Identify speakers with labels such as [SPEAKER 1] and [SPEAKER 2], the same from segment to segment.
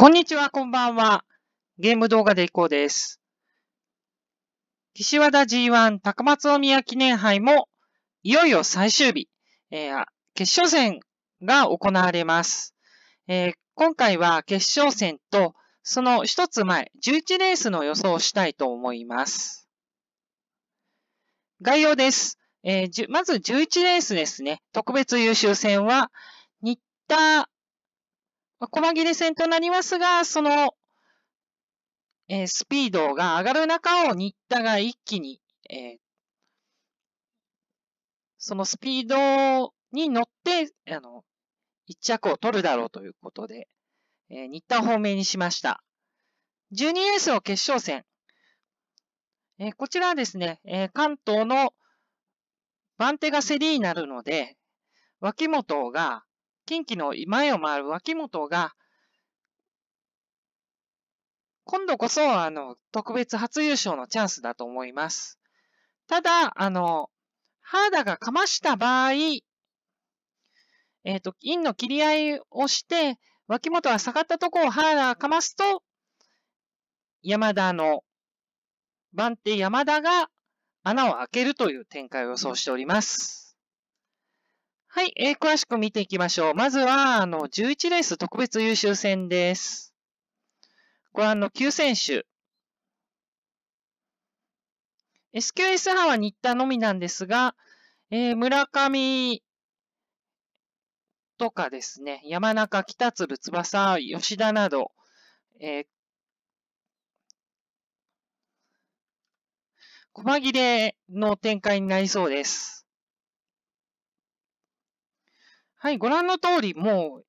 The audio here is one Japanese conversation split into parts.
[SPEAKER 1] こんにちは、こんばんは。ゲーム動画でいこうです。岸和田 G1 高松宮記念杯もいよいよ最終日、えー、決勝戦が行われます、えー、今回は決勝戦とその一つ前、11レースの予想をしたいと思います。概要です。えー、まず11レースですね。特別優秀戦は、新田まあ、細切れ戦となりますが、その、えー、スピードが上がる中を新田が一気に、えー、そのスピードに乗って、あの、一着を取るだろうということで、えー、新田方面にしました。12レースの決勝戦。えー、こちらはですね、えー、関東の番手がリーになるので、脇本が、近畿の前を回る脇本が、今度こそ、あの、特別初優勝のチャンスだと思います。ただ、あの、肌がかました場合、えっ、ー、と、陰の切り合いをして、脇本が下がったとこを肌がかますと、山田の、番手山田が穴を開けるという展開を予想しております。はい、えー、詳しく見ていきましょう。まずは、あの、11レース特別優秀戦です。ご覧の9選手。SQS 派は新田のみなんですが、えー、村上とかですね、山中、北鶴、翼、吉田など、えー、細切れの展開になりそうです。はい、ご覧の通り、もう、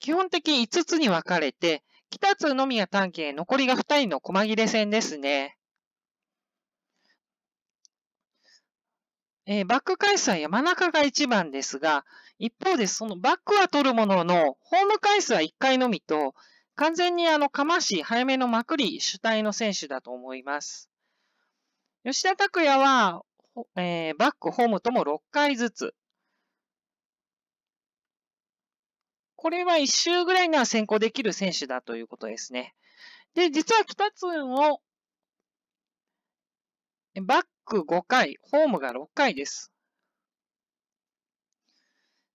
[SPEAKER 1] 基本的に5つに分かれて、北津のみが丹慶、残りが2人の細切れ戦ですね。えー、バック回数は山中が1番ですが、一方でそのバックは取るものの、ホーム回数は1回のみと、完全にあの、かまし、早めのまくり主体の選手だと思います。吉田拓也は、えー、バック、ホームとも6回ずつ。これは1周ぐらいには先行できる選手だということですね。で、実は北津をバック5回、ホームが6回です。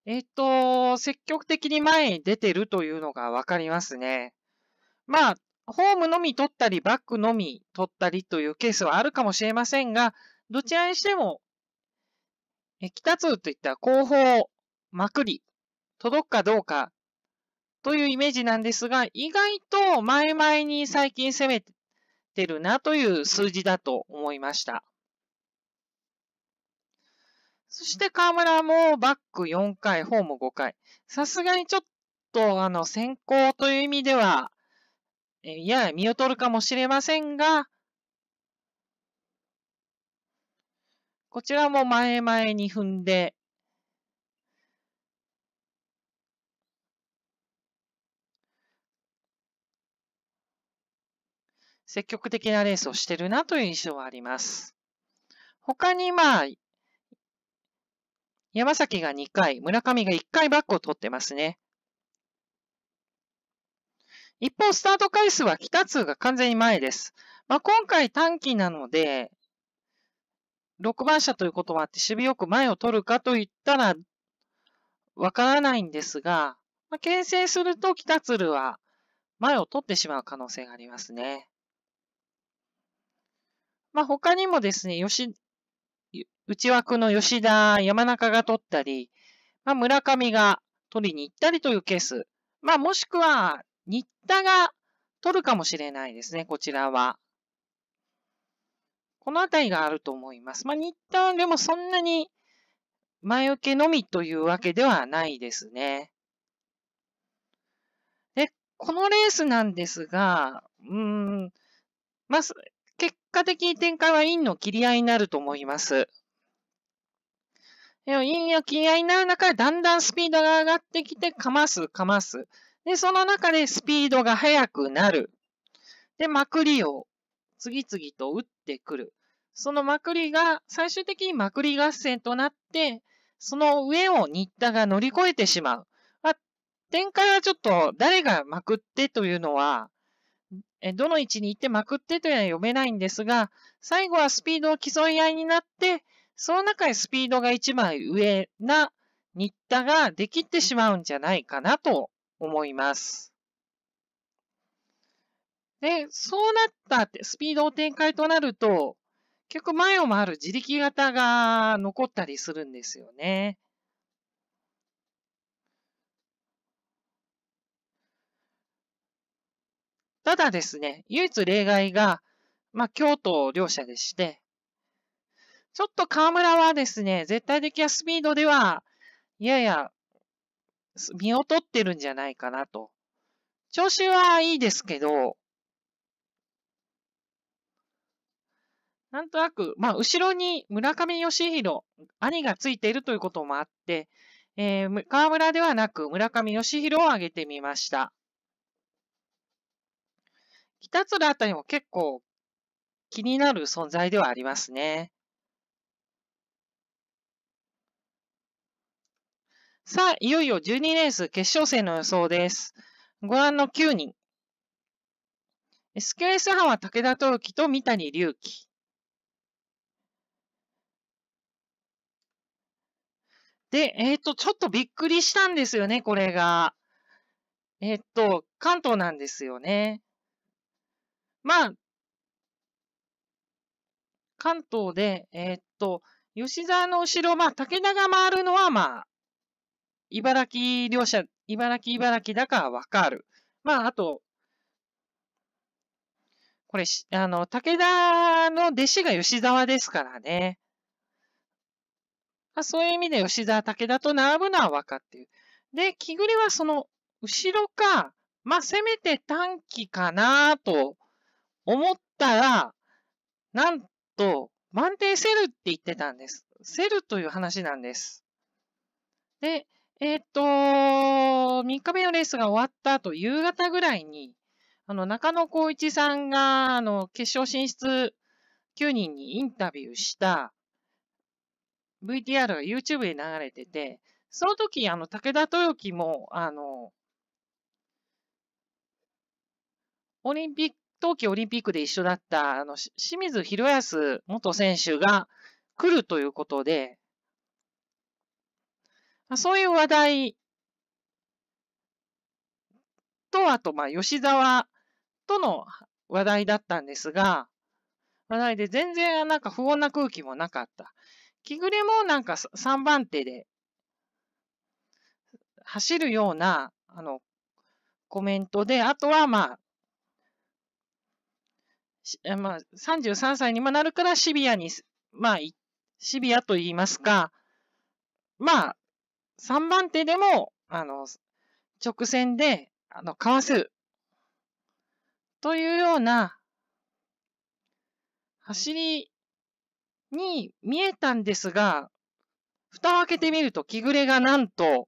[SPEAKER 1] えっ、と、積極的に前に出てるというのがわかりますね。まあ、ホームのみ取ったり、バックのみ取ったりというケースはあるかもしれませんが、どちらにしても、え北通といった後方、まくり、届くかどうかというイメージなんですが、意外と前々に最近攻めてるなという数字だと思いました。そして河村もバック4回、ホーム5回。さすがにちょっとあの先行という意味では、やや見劣るかもしれませんが、こちらも前々に踏んで、積極的なレースをしてるなという印象はあります。他にまあ、山崎が2回、村上が1回バックを取ってますね。一方、スタート回数は北通が完全に前です。まあ、今回短期なので、6番車ということもあって、守備よく前を取るかといったら、わからないんですが、まあ、牽制すると北鶴は前を取ってしまう可能性がありますね。まあ、他にもですね、吉、内枠の吉田、山中が取ったり、まあ、村上が取りに行ったりというケース。まあ、もしくは、新田が取るかもしれないですね、こちらは。このあたりがあると思います。まあ、新田でもそんなに前受けのみというわけではないですね。で、このレースなんですが、うーん、まあ、果的に展開は陰の切り合いになると思います。陰の切り合いになる中でだんだんスピードが上がってきて、かます、かます。で、その中でスピードが速くなる。で、まくりを次々と打ってくる。そのまくりが、最終的にまくり合戦となって、その上を新田が乗り越えてしまう。あ、展開はちょっと誰がまくってというのは、どの位置に行ってまくってというのは読めないんですが、最後はスピードを競い合いになって、その中でスピードが一枚上な新田ができてしまうんじゃないかなと思います。で、そうなったって、スピード展開となると、結局前を回る自力型が残ったりするんですよね。ただですね、唯一例外が、まあ、京都両者でして、ちょっと河村はですね、絶対的なスピードでは、やや、見劣ってるんじゃないかなと。調子はいいですけど、なんとなく、まあ、後ろに村上義弘、兄がついているということもあって、えー、河村ではなく村上義弘を挙げてみました。北鶴あたりも結構気になる存在ではありますね。さあ、いよいよ12レース決勝戦の予想です。ご覧の9人。SQS 派は武田陶樹と三谷隆樹。で、えっ、ー、と、ちょっとびっくりしたんですよね、これが。えっ、ー、と、関東なんですよね。まあ、関東で、えー、っと、吉沢の後ろ、まあ、武田が回るのは、まあ、茨城両者、茨城、茨城だからわかる。まあ、あと、これ、あの、武田の弟子が吉沢ですからね。まあ、そういう意味で吉沢、武田と並ぶのは分かっている。で、木暮はその、後ろか、まあ、せめて短期かなと思ったら、なんと、満点セルって言ってたんです。セルという話なんです。で、えー、っと、3日目のレースが終わった後、夕方ぐらいに、あの、中野光一さんが、あの、決勝進出9人にインタビューした VTR が YouTube で流れてて、その時、あの、武田豊樹も、あの、オリンピッ冬季オリンピックで一緒だった、あの、清水宏康元選手が来るということで、そういう話題と、あと、まあ、吉沢との話題だったんですが、話題で全然なんか不穏な空気もなかった。木暮もなんか3番手で走るような、あの、コメントで、あとはまあ、まあ、33歳にもなるからシビアに、まあ、シビアと言いますか、まあ、3番手でも、あの、直線で、あの、かわせる。というような、走りに見えたんですが、蓋を開けてみると、木暮がなんと、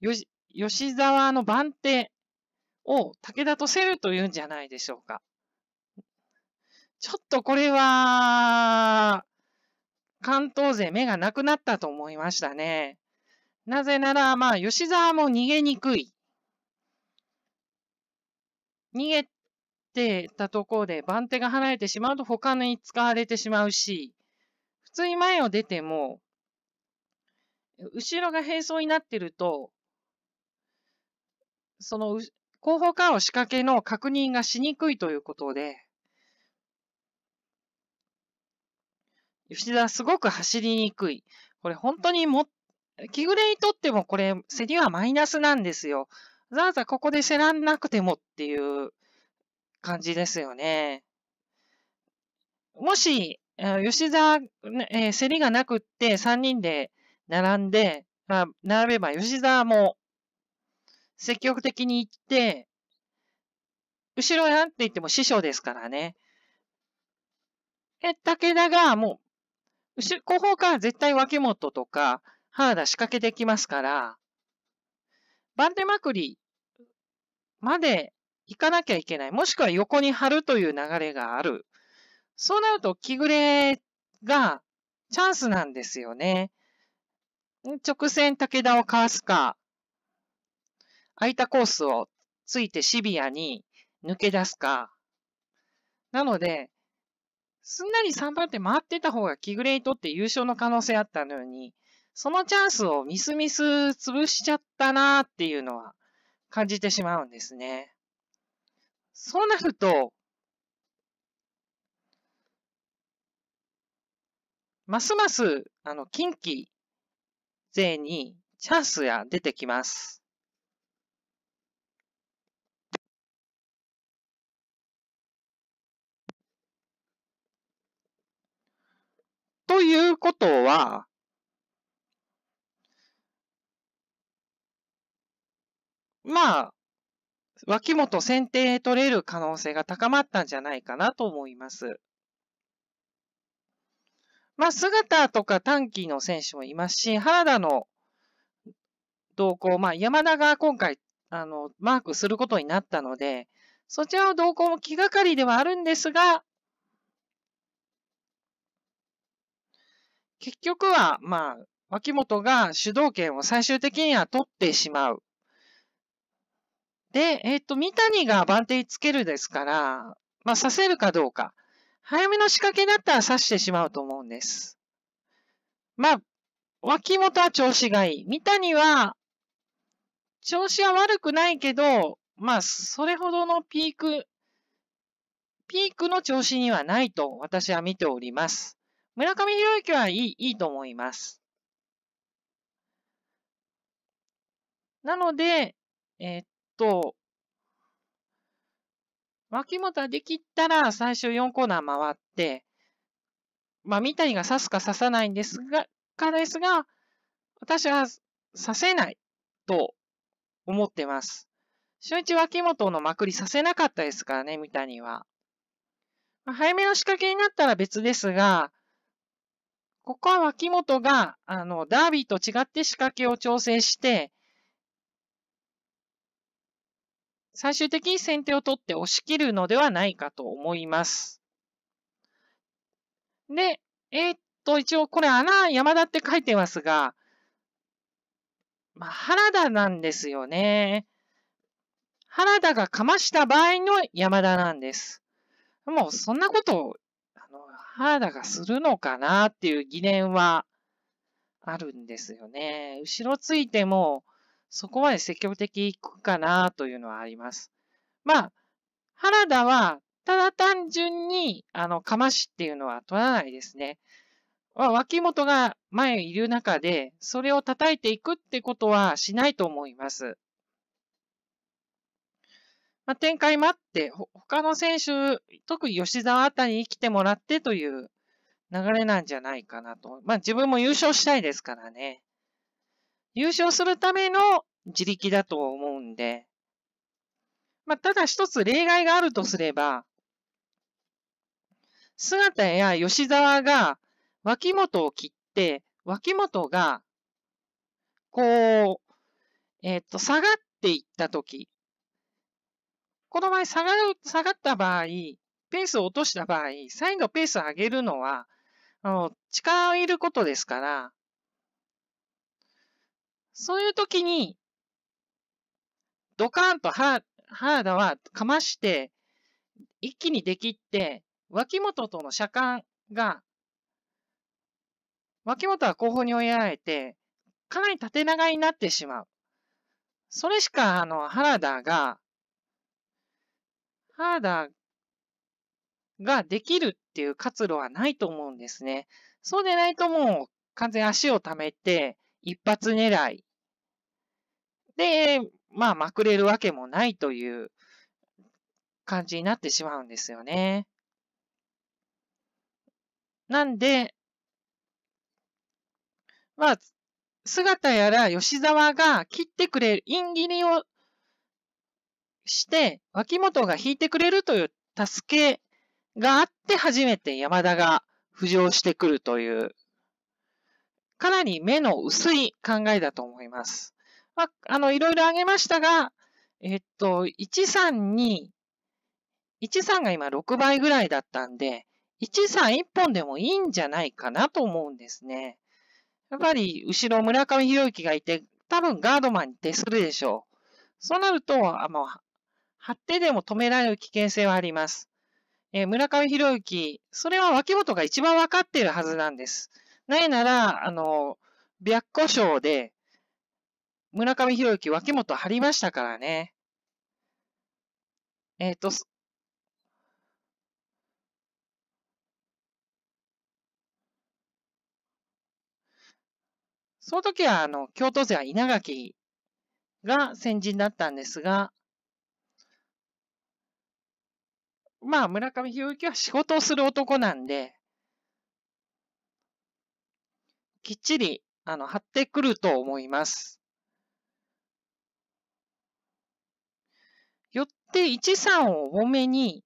[SPEAKER 1] よし、吉沢の番手を武田と競るというんじゃないでしょうか。ちょっとこれは、関東勢目がなくなったと思いましたね。なぜなら、まあ、吉沢も逃げにくい。逃げてたところで番手が離れてしまうと他に使われてしまうし、普通に前を出ても、後ろが並走になってると、その後方からの仕掛けの確認がしにくいということで、吉田すごく走りにくい。これ本当にも、木暮にとってもこれ、競りはマイナスなんですよ。ざわざここで競らなくてもっていう感じですよね。もし、吉田、えー、競りがなくって3人で並んで、まあ、並べば吉沢も積極的に行って、後ろへなんて言っても師匠ですからね。え、武田がもう後後方から絶対脇元とか、原田仕掛けてきますから、バンデまくりまで行かなきゃいけない。もしくは横に張るという流れがある。そうなると、木暮れがチャンスなんですよね。直線武田をかわすか、空いたコースをついてシビアに抜け出すか。なので、すんなり3番って回ってた方がキグレイとって優勝の可能性あったのに、そのチャンスをミスミス潰しちゃったなーっていうのは感じてしまうんですね。そうなると、ますます、あの、近畿勢にチャンスが出てきます。ということは、まあ、脇本先手取れる可能性が高まったんじゃないかなと思います。まあ、姿とか短期の選手もいますし、原田の動向、まあ、山田が今回、あの、マークすることになったので、そちらの動向も気がかりではあるんですが、結局は、まあ、脇本が主導権を最終的には取ってしまう。で、えっ、ー、と、三谷が番手につけるですから、まあ、刺せるかどうか。早めの仕掛けだったら刺してしまうと思うんです。まあ、脇本は調子がいい。三谷は、調子は悪くないけど、まあ、それほどのピーク、ピークの調子にはないと私は見ております。村上博之はいい、いいと思います。なので、えー、っと、脇本はできたら最初4コーナー回って、まあ、三谷が刺すか刺さないんですが、かですが、私は刺せないと思ってます。初日脇本のまくりさせなかったですからね、三谷は。ま早めの仕掛けになったら別ですが、ここは脇本が、あの、ダービーと違って仕掛けを調整して、最終的に先手を取って押し切るのではないかと思います。で、えー、っと、一応これ穴山田って書いてますが、まあ、原田なんですよね。原田がかました場合の山田なんです。もうそんなことあの、原田がするのかなっていう疑念はあるんですよね。後ろついても、そこまで積極的行くかなというのはあります。まあ、原田は、ただ単純に、あの、かましっていうのは取らないですね。脇本が前いる中で、それを叩いていくってことはしないと思います。まあ、展開もあって、他の選手、特に吉沢あたりに来てもらってという流れなんじゃないかなと。まあ自分も優勝したいですからね。優勝するための自力だと思うんで。まあただ一つ例外があるとすれば、姿や吉沢が脇元を切って、脇元が、こう、えっ、ー、と、下がっていったとき、この場合下がる、下がった場合、ペースを落とした場合、再度ペースを上げるのは、あの、力を入れることですから、そういう時に、ドカーンと原田はかまして、一気にできって、脇本との車間が、脇本は後方に追いやられて、かなり縦長になってしまう。それしか、あの、原田がーができるっていう活路はないと思うんですね。そうでないともう完全足を溜めて、一発狙い。で、まあ、まくれるわけもないという感じになってしまうんですよね。なんで、まあ、姿やら吉沢が切ってくれる、イン切りをして、脇本が引いてくれるという助けがあって初めて山田が浮上してくるという、かなり目の薄い考えだと思います。まあ、あの、いろいろ挙げましたが、えっと、1、3、2、13が今6倍ぐらいだったんで、131本でもいいんじゃないかなと思うんですね。やっぱり後ろ村上博之がいて、多分ガードマンに徹するでしょう。そうなると、あの、張ってでも止められる危険性はあります。えー、村上博之、それは脇本が一番わかっているはずなんです。ないなら、あの、白虎章で、村上博之、脇本張りましたからね。えっ、ー、と、その時は、あの、京都勢は稲垣が先人だったんですが、まあ、村上博之は仕事をする男なんで、きっちり、あの、張ってくると思います。よって、13を多めに、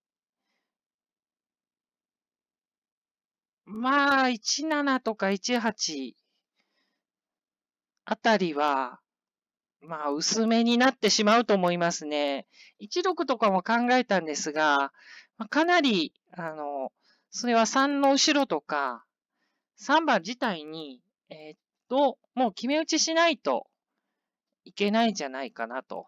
[SPEAKER 1] まあ、17とか18あたりは、まあ、薄めになってしまうと思いますね。16とかも考えたんですが、かなり、あの、それは3の後ろとか、3番自体に、えー、っと、もう決め打ちしないといけないんじゃないかなと。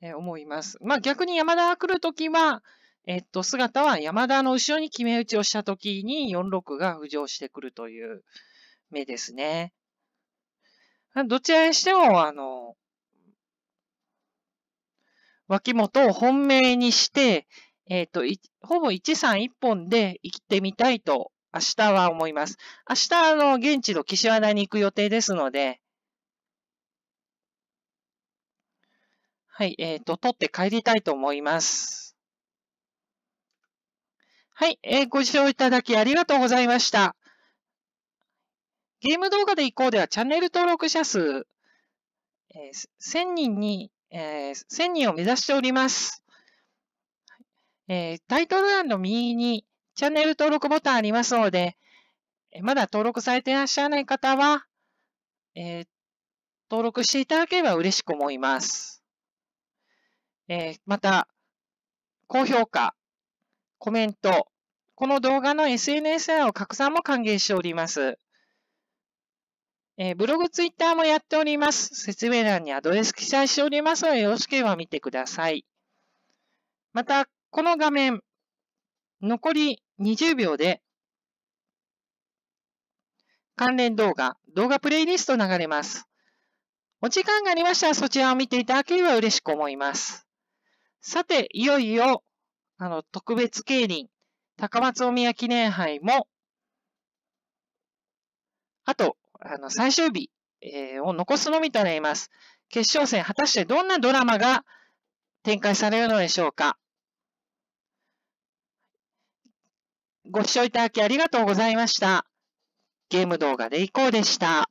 [SPEAKER 1] えー、思います。まあ逆に山田が来るときは、えー、っと、姿は山田の後ろに決め打ちをしたときに4、6が浮上してくるという。目ですね。どちらにしても、あの、脇本を本命にして、えっ、ー、と、ほぼ1、3、1本で行ってみたいと、明日は思います。明日、あの、現地の岸和田に行く予定ですので、はい、えっ、ー、と、取って帰りたいと思います。はい、えー、ご視聴いただきありがとうございました。ゲーム動画でいこうではチャンネル登録者数、えー、1000人に、えー、1000人を目指しております。えー、タイトル欄の右にチャンネル登録ボタンありますので、えまだ登録されていらっしゃらない方は、えー、登録していただければ嬉しく思います。えまた、高評価、コメント、この動画の SNS への拡散も歓迎しております。えー、ブログ、ツイッターもやっております。説明欄にアドレス記載しておりますので、よろしければ見てください。また、この画面、残り20秒で、関連動画、動画プレイリスト流れます。お時間がありましたらそちらを見ていただければ嬉しく思います。さて、いよいよ、あの、特別競輪、高松宮記念杯も、あとあの最終日、えー、を残すのみとなります。決勝戦、果たしてどんなドラマが展開されるのでしょうか。ご視聴いただきありがとうございました。ゲーム動画でいこうでした。